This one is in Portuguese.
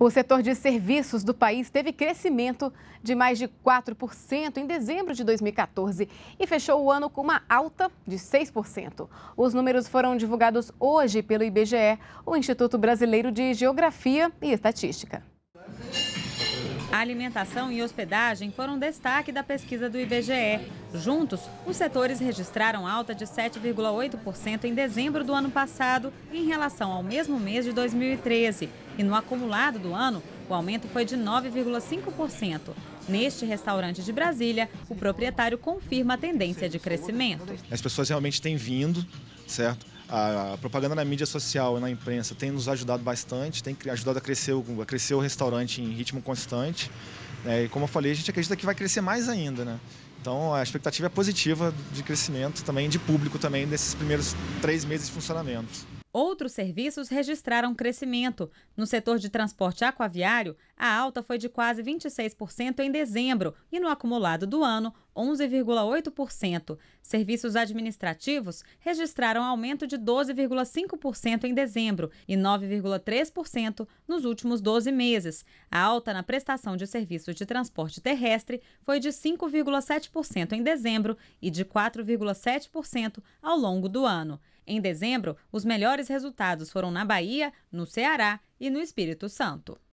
O setor de serviços do país teve crescimento de mais de 4% em dezembro de 2014 e fechou o ano com uma alta de 6%. Os números foram divulgados hoje pelo IBGE, o Instituto Brasileiro de Geografia e Estatística. A alimentação e hospedagem foram destaque da pesquisa do IBGE. Juntos, os setores registraram alta de 7,8% em dezembro do ano passado em relação ao mesmo mês de 2013. E no acumulado do ano, o aumento foi de 9,5%. Neste restaurante de Brasília, o proprietário confirma a tendência de crescimento. As pessoas realmente têm vindo, certo? a propaganda na mídia social e na imprensa tem nos ajudado bastante, tem ajudado a crescer, a crescer o restaurante em ritmo constante. Né? E como eu falei, a gente acredita que vai crescer mais ainda, né? Então a expectativa é positiva de crescimento também de público também nesses primeiros três meses de funcionamento. Outros serviços registraram crescimento. No setor de transporte aquaviário, a alta foi de quase 26% em dezembro e no acumulado do ano 11,8%. Serviços administrativos registraram aumento de 12,5% em dezembro e 9,3% nos últimos 12 meses. A alta na prestação de serviços de transporte terrestre foi de 5,7% em dezembro e de 4,7% ao longo do ano. Em dezembro, os melhores resultados foram na Bahia, no Ceará e no Espírito Santo.